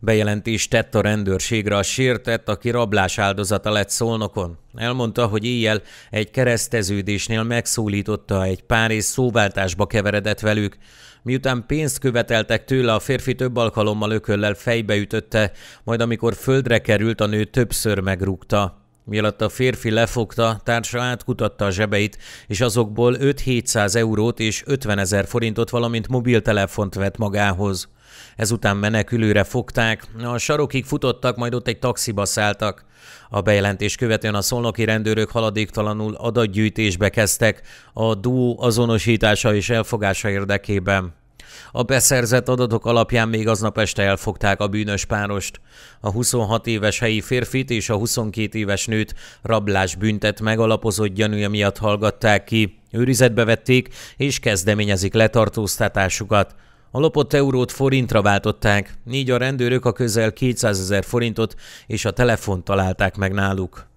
Bejelentést tett a rendőrségre a sértett, aki rablás áldozata lett szolnokon. Elmondta, hogy éjjel egy kereszteződésnél megszólította egy pár és szóváltásba keveredett velük. Miután pénzt követeltek tőle, a férfi több alkalommal ököllel fejbeütötte, majd amikor földre került, a nő többször megrúgta. Mielőtt a férfi lefogta, társa átkutatta a zsebeit, és azokból 5-700 eurót és 50 ezer forintot, valamint mobiltelefont vett magához. Ezután menekülőre fogták, a sarokig futottak, majd ott egy taxiba szálltak. A bejelentés követően a szolnoki rendőrök haladéktalanul adatgyűjtésbe kezdtek a duó azonosítása és elfogása érdekében. A beszerzett adatok alapján még aznap este elfogták a bűnös párost. A 26 éves helyi férfit és a 22 éves nőt rablás büntet megalapozott gyanúja miatt hallgatták ki, őrizetbe vették és kezdeményezik letartóztatásukat. A lopott eurót forintra váltották, így a rendőrök a közel 200 ezer forintot és a telefont találták meg náluk.